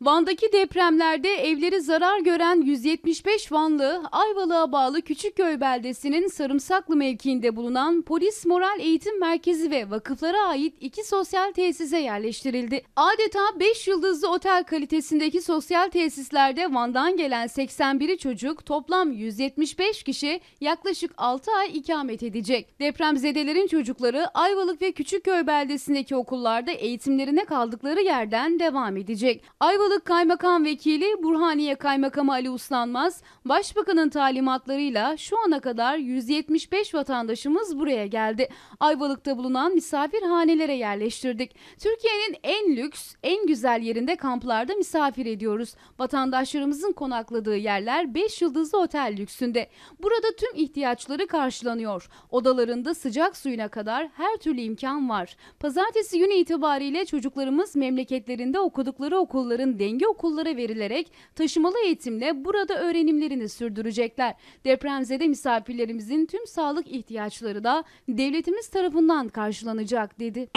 Van'daki depremlerde evleri zarar gören 175 Vanlı, Ayvalık'a bağlı Küçükköy beldesinin Sarımsaklı mevkiinde bulunan Polis Moral Eğitim Merkezi ve vakıflara ait iki sosyal tesise yerleştirildi. Adeta 5 yıldızlı otel kalitesindeki sosyal tesislerde Van'dan gelen 81'i çocuk toplam 175 kişi yaklaşık 6 ay ikamet edecek. Depremzedelerin çocukları Ayvalık ve Küçükköy beldesindeki okullarda eğitimlerine kaldıkları yerden devam edecek. Ayvalık Urfalık Kaymakam Vekili Burhaniye Kaymakamı Ali Uslanmaz, Başbakan'ın talimatlarıyla şu ana kadar 175 vatandaşımız buraya geldi. Ayvalık'ta bulunan misafirhanelere yerleştirdik. Türkiye'nin en lüks, en güzel yerinde kamplarda misafir ediyoruz. Vatandaşlarımızın konakladığı yerler 5 yıldızlı otel lüksünde. Burada tüm ihtiyaçları karşılanıyor. Odalarında sıcak suyuna kadar her türlü imkan var. Pazartesi günü itibariyle çocuklarımız memleketlerinde okudukları okulların denge okullara verilerek taşımalı eğitimle burada öğrenimlerini sürdürecekler. Depremzede misafirlerimizin tüm sağlık ihtiyaçları da devletimiz tarafından karşılanacak dedi.